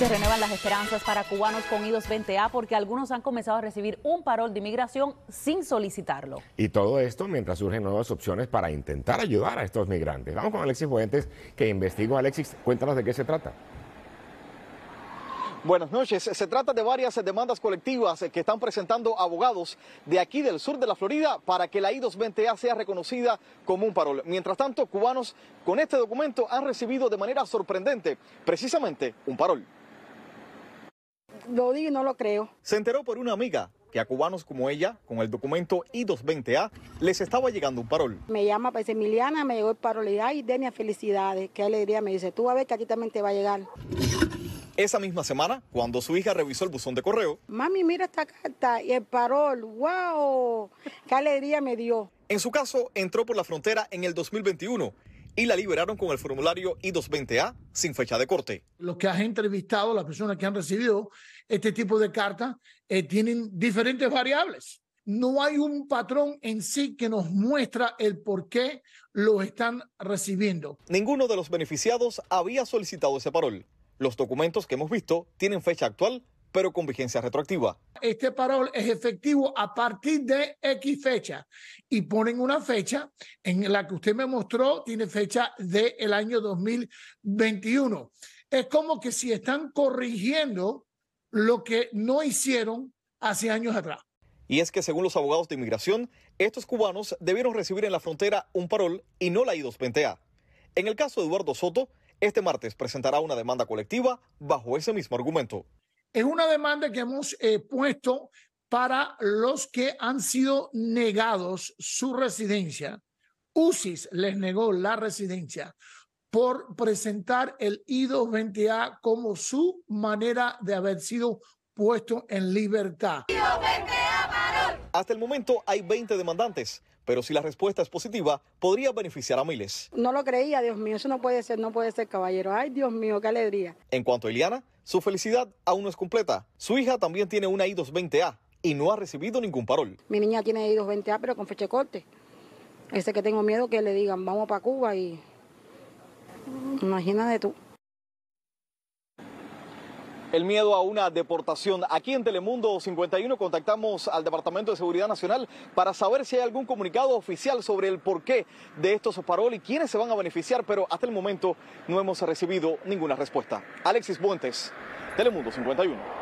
Se renuevan las esperanzas para cubanos con i 20A porque algunos han comenzado a recibir un parol de inmigración sin solicitarlo. Y todo esto mientras surgen nuevas opciones para intentar ayudar a estos migrantes. Vamos con Alexis Fuentes, que investigó. Alexis, cuéntanos de qué se trata. Buenas noches. Se trata de varias demandas colectivas que están presentando abogados de aquí del sur de la Florida para que la I-220A sea reconocida como un parol. Mientras tanto, cubanos con este documento han recibido de manera sorprendente precisamente un parol lo digo no lo creo. Se enteró por una amiga que a cubanos como ella, con el documento I-220A, les estaba llegando un parol. Me llama pues, Emiliana, me llegó el parol y ay, Denia, felicidades, qué alegría, me dice, tú a ver que aquí también te va a llegar. Esa misma semana, cuando su hija revisó el buzón de correo. Mami, mira esta carta y el parol, wow, qué alegría me dio. En su caso, entró por la frontera en el 2021 y la liberaron con el formulario I-220A sin fecha de corte. Los que has entrevistado, las personas que han recibido este tipo de cartas, eh, tienen diferentes variables. No hay un patrón en sí que nos muestra el por qué lo están recibiendo. Ninguno de los beneficiados había solicitado ese parol. Los documentos que hemos visto tienen fecha actual pero con vigencia retroactiva. Este parol es efectivo a partir de X fecha y ponen una fecha en la que usted me mostró, tiene fecha del el año 2021. Es como que si están corrigiendo lo que no hicieron hace años atrás. Y es que según los abogados de inmigración, estos cubanos debieron recibir en la frontera un parol y no la I-220A. En el caso de Eduardo Soto, este martes presentará una demanda colectiva bajo ese mismo argumento. Es una demanda que hemos eh, puesto para los que han sido negados su residencia. UCIS les negó la residencia por presentar el i 20 a como su manera de haber sido puesto en libertad. Hasta el momento hay 20 demandantes, pero si la respuesta es positiva, podría beneficiar a miles. No lo creía, Dios mío, eso no puede ser, no puede ser, caballero. Ay, Dios mío, qué alegría. En cuanto a Eliana, su felicidad aún no es completa. Su hija también tiene una I220A y no ha recibido ningún parol. Mi niña tiene I220A, pero con fecha corte. Ese que tengo miedo que le digan, vamos para Cuba y... Imagínate tú. El miedo a una deportación. Aquí en Telemundo 51 contactamos al Departamento de Seguridad Nacional para saber si hay algún comunicado oficial sobre el porqué de estos paroles y quiénes se van a beneficiar, pero hasta el momento no hemos recibido ninguna respuesta. Alexis Buentes, Telemundo 51.